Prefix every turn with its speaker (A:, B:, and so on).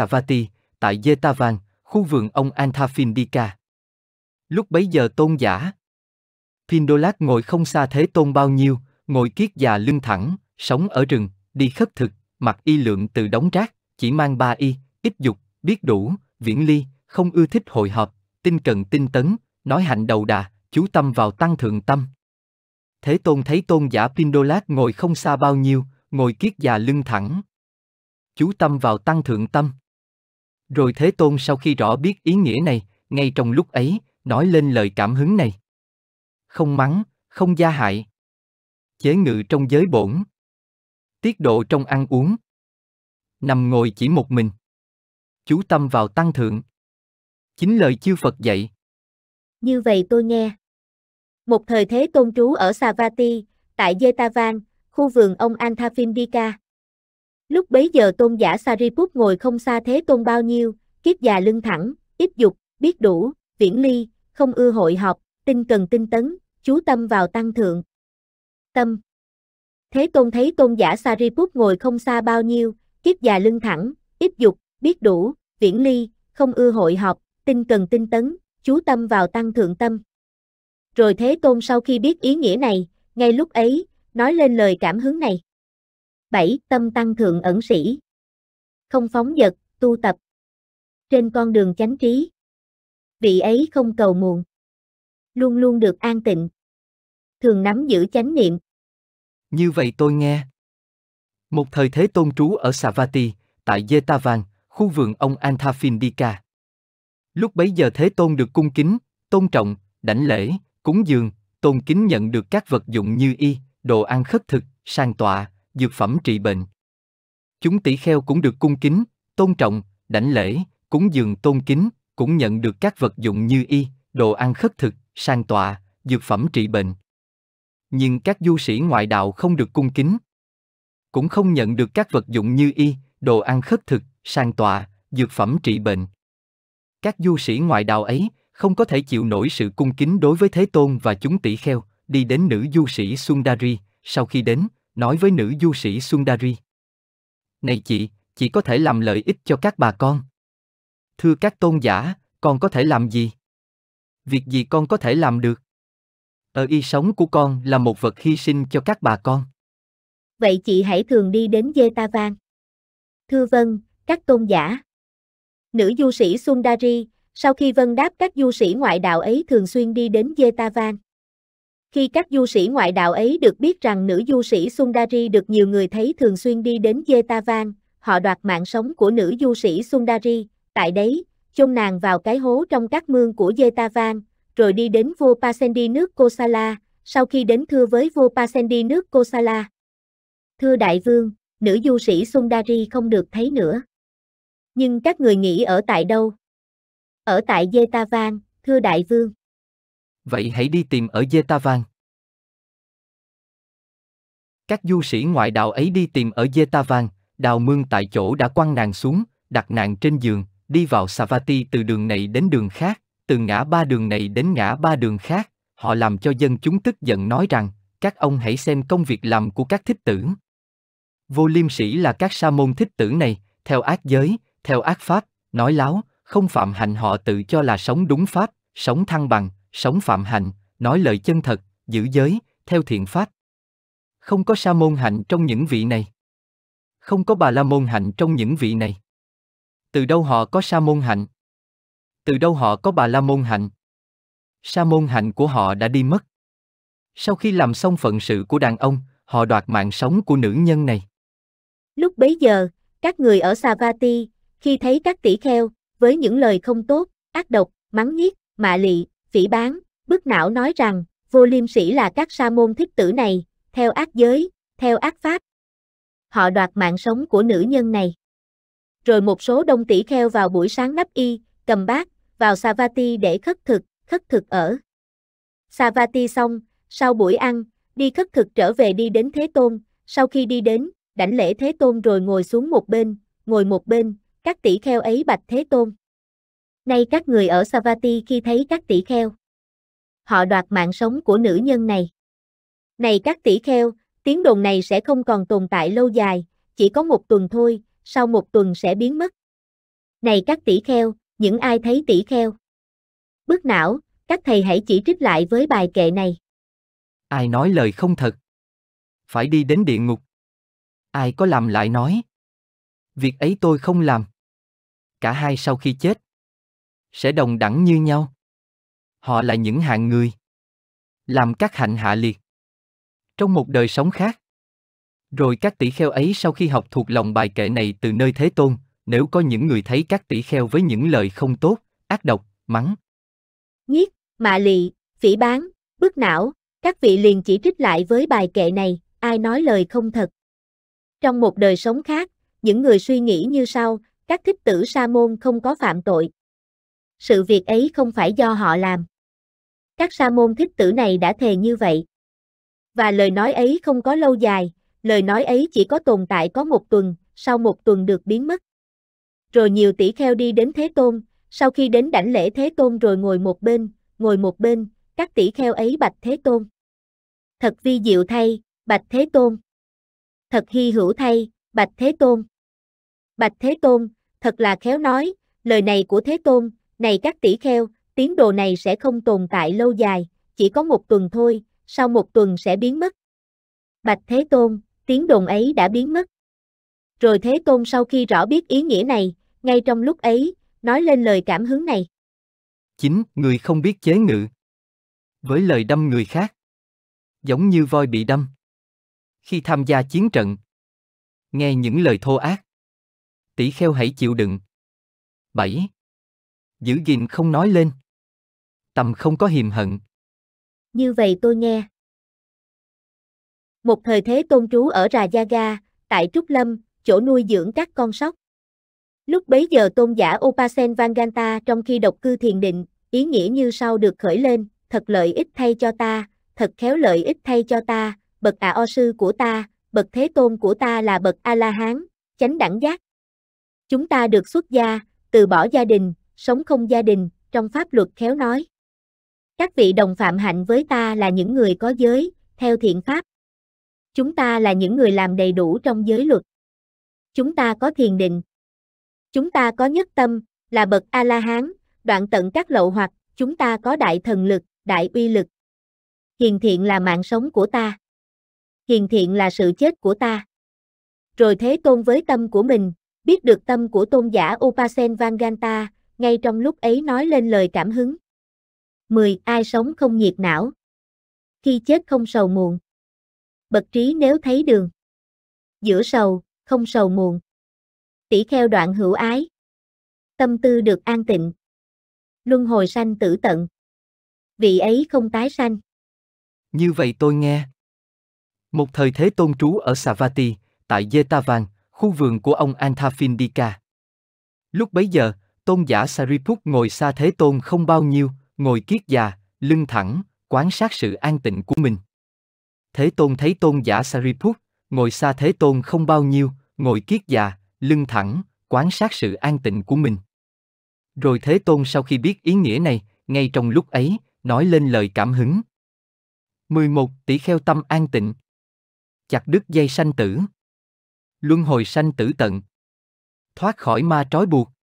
A: Stavati, tại Yetavan, khu vườn ông Anthafindika. Lúc bấy giờ tôn giả, Pindolat ngồi không xa thế tôn bao nhiêu, ngồi kiết già lưng thẳng, sống ở rừng, đi khất thực, mặc y lượng từ đóng rác, chỉ mang ba y, ít dục, biết đủ, viễn ly, không ưa thích hội họp, tinh cần tinh tấn, nói hạnh đầu đà, chú tâm vào tăng thượng tâm. Thế tôn thấy tôn giả Pindolat ngồi không xa bao nhiêu, ngồi kiết già lưng thẳng. Chú tâm vào tăng thượng tâm. Rồi Thế Tôn sau khi rõ biết ý nghĩa này, ngay trong lúc ấy, nói lên lời cảm hứng này. Không mắng, không gia hại. Chế ngự trong giới bổn. Tiết độ trong ăn uống. Nằm ngồi chỉ một mình. Chú tâm vào tăng thượng. Chính lời chư Phật dạy.
B: Như vậy tôi nghe. Một thời thế tôn trú ở Savati, tại Jetavan, khu vườn ông Anthaphindika. Lúc bấy giờ tôn giả Sariput ngồi không xa thế tôn bao nhiêu, kiếp già lưng thẳng, ít dục, biết đủ, viễn ly, không ưa hội họp, tinh cần tinh tấn, chú tâm vào tăng thượng. Tâm Thế tôn thấy tôn giả Sariput ngồi không xa bao nhiêu, kiếp già lưng thẳng, ít dục, biết đủ, viễn ly, không ưa hội họp, tinh cần tinh tấn, chú tâm vào tăng thượng tâm. Rồi Thế Tôn sau khi biết ý nghĩa này, ngay lúc ấy, nói lên lời cảm hứng này. 7. Tâm tăng thượng ẩn sĩ. Không phóng dật, tu tập. Trên con đường chánh trí. Vị ấy không cầu muộn. Luôn luôn được an tịnh. Thường nắm giữ chánh niệm.
A: Như vậy tôi nghe. Một thời thế tôn trú ở Savati, tại Yetavan, khu vườn ông Anthafindika. Lúc bấy giờ Thế Tôn được cung kính, tôn trọng, đảnh lễ, cúng dường, tôn kính nhận được các vật dụng như y, đồ ăn khất thực, sang tọa, dược phẩm trị bệnh. Chúng tỷ kheo cũng được cung kính, tôn trọng, đảnh lễ, cúng dường tôn kính, cũng nhận được các vật dụng như y, đồ ăn khất thực, sang tọa, dược phẩm trị bệnh. Nhưng các du sĩ ngoại đạo không được cung kính. Cũng không nhận được các vật dụng như y, đồ ăn khất thực, sang tọa, dược phẩm trị bệnh. Các du sĩ ngoại đạo ấy không có thể chịu nổi sự cung kính đối với Thế Tôn và chúng tỷ kheo, đi đến nữ du sĩ Sundari, sau khi đến, nói với nữ du sĩ Sundari. Này chị, chị có thể làm lợi ích cho các bà con. Thưa các tôn giả, con có thể làm gì? Việc gì con có thể làm được? Ở y sống của con là một vật hy sinh cho các bà con.
B: Vậy chị hãy thường đi đến Jetavan. Thưa vâng, các tôn giả. Nữ du sĩ Sundari, sau khi vâng đáp các du sĩ ngoại đạo ấy thường xuyên đi đến Jetavan. Khi các du sĩ ngoại đạo ấy được biết rằng nữ du sĩ Sundari được nhiều người thấy thường xuyên đi đến Jetavan, họ đoạt mạng sống của nữ du sĩ Sundari, tại đấy, chôn nàng vào cái hố trong các mương của Jetavan, rồi đi đến vua Pasendi nước Kosala, sau khi đến thưa với vua Pasendi nước Kosala. Thưa đại vương, nữ du sĩ Sundari không được thấy nữa. Nhưng các người nghĩ ở tại đâu? Ở tại Jetavan, thưa đại vương
A: vậy hãy đi tìm ở Jetavan. Các du sĩ ngoại đạo ấy đi tìm ở Jetavan, đào mương tại chỗ đã quăng nàng xuống, đặt nàng trên giường, đi vào Savati từ đường này đến đường khác, từ ngã ba đường này đến ngã ba đường khác, họ làm cho dân chúng tức giận nói rằng, các ông hãy xem công việc làm của các thích tử. Vô liêm sĩ là các sa môn thích tử này, theo ác giới, theo ác pháp, nói láo, không phạm hạnh họ tự cho là sống đúng pháp, sống thăng bằng, sống phạm hạnh, nói lời chân thật, giữ giới, theo thiện pháp. Không có sa môn hạnh trong những vị này. Không có bà la môn hạnh trong những vị này. Từ đâu họ có sa môn hạnh? Từ đâu họ có bà la môn hạnh? Sa môn hạnh của họ đã đi mất. Sau khi làm xong phận sự của đàn ông, họ đoạt mạng sống của nữ nhân này.
B: Lúc bấy giờ, các người ở Savati, khi thấy các tỷ kheo, với những lời không tốt, ác độc, mắng nhiếc, mạ lị, phỉ bán, bức não nói rằng, vô liêm sĩ là các sa môn thích tử này, theo ác giới, theo ác pháp. Họ đoạt mạng sống của nữ nhân này. Rồi một số đông tỷ kheo vào buổi sáng nắp y, cầm bát, vào Savati để khất thực, khất thực ở. Savati xong, sau buổi ăn, đi khất thực trở về đi đến Thế Tôn, sau khi đi đến, đảnh lễ Thế Tôn rồi ngồi xuống một bên, ngồi một bên, các tỷ kheo ấy bạch Thế Tôn. Nay các người ở Savati khi thấy các tỷ kheo. Họ đoạt mạng sống của nữ nhân này. Này các tỷ kheo, tiếng đồn này sẽ không còn tồn tại lâu dài, chỉ có một tuần thôi, sau một tuần sẽ biến mất. Này các tỷ kheo, những ai thấy tỷ kheo? Bước não, các thầy hãy chỉ trích lại với bài kệ này.
A: Ai nói lời không thật? Phải đi đến địa ngục. Ai có làm lại nói? Việc ấy tôi không làm. Cả hai sau khi chết, sẽ đồng đẳng như nhau. Họ là những hạng người làm các hạnh hạ liệt trong một đời sống khác. Rồi các tỷ kheo ấy sau khi học thuộc lòng bài kệ này từ nơi Thế Tôn, nếu có những người thấy các tỷ kheo với những lời không tốt, ác độc, mắng,
B: nhiếc, mạ lị, phỉ báng, bức não, các vị liền chỉ trích lại với bài kệ này, ai nói lời không thật. Trong một đời sống khác, những người suy nghĩ như sau, các thích tử sa môn không có phạm tội sự việc ấy không phải do họ làm. Các sa môn thích tử này đã thề như vậy. Và lời nói ấy không có lâu dài, lời nói ấy chỉ có tồn tại có một tuần, sau một tuần được biến mất. Rồi nhiều tỷ kheo đi đến Thế Tôn, sau khi đến đảnh lễ Thế Tôn rồi ngồi một bên, ngồi một bên, các tỷ kheo ấy bạch Thế Tôn. Thật vi diệu thay, bạch Thế Tôn. Thật hy hữu thay, bạch Thế Tôn. Bạch Thế Tôn, thật là khéo nói, lời này của Thế Tôn, này các tỷ kheo, tiếng đồ này sẽ không tồn tại lâu dài, chỉ có một tuần thôi, sau một tuần sẽ biến mất. Bạch Thế Tôn, tiếng đồn ấy đã biến mất. Rồi Thế Tôn sau khi rõ biết ý nghĩa này, ngay trong lúc ấy, nói lên lời cảm hứng này.
A: chính Người không biết chế ngự. Với lời đâm người khác. Giống như voi bị đâm. Khi tham gia chiến trận. Nghe những lời thô ác. Tỷ kheo hãy chịu đựng. 7 giữ gìn không nói lên. Tầm không có hiềm hận.
B: Như vậy tôi nghe. Một thời thế tôn trú ở Rà Gia Ga, tại Trúc Lâm, chỗ nuôi dưỡng các con sóc. Lúc bấy giờ tôn giả Opasen Vanganta trong khi độc cư thiền định, ý nghĩa như sau được khởi lên, thật lợi ích thay cho ta, thật khéo lợi ích thay cho ta, bậc ạ à o sư của ta, bậc thế tôn của ta là bậc A-la-hán, chánh đẳng giác. Chúng ta được xuất gia, từ bỏ gia đình, sống không gia đình, trong pháp luật khéo nói. Các vị đồng phạm hạnh với ta là những người có giới, theo thiện pháp. Chúng ta là những người làm đầy đủ trong giới luật. Chúng ta có thiền định. Chúng ta có nhất tâm, là bậc A-la-hán, đoạn tận các lậu hoặc, chúng ta có đại thần lực, đại uy lực. Hiền thiện là mạng sống của ta. Hiền thiện là sự chết của ta. Rồi thế tôn với tâm của mình, biết được tâm của tôn giả Upasen Vanganta, ngay trong lúc ấy nói lên lời cảm hứng. 10. Ai sống không nhiệt não. Khi chết không sầu muộn. Bậc trí nếu thấy đường. Giữa sầu, không sầu muộn. Tỷ kheo đoạn hữu ái. Tâm tư được an tịnh. Luân hồi sanh tử tận. Vị ấy không tái sanh.
A: Như vậy tôi nghe. Một thời thế tôn trú ở Savati, tại Yetavan, khu vườn của ông Anthapindika. Lúc bấy giờ, tôn giả Sariput ngồi xa Thế Tôn không bao nhiêu, ngồi kiết già, lưng thẳng, quan sát sự an tịnh của mình. Thế Tôn thấy tôn giả Sariput, ngồi xa Thế Tôn không bao nhiêu, ngồi kiết già, lưng thẳng, quan sát sự an tịnh của mình. Rồi Thế Tôn sau khi biết ý nghĩa này, ngay trong lúc ấy, nói lên lời cảm hứng. 11. Tỷ kheo tâm an tịnh Chặt đứt dây sanh tử Luân hồi sanh tử tận Thoát khỏi ma trói buộc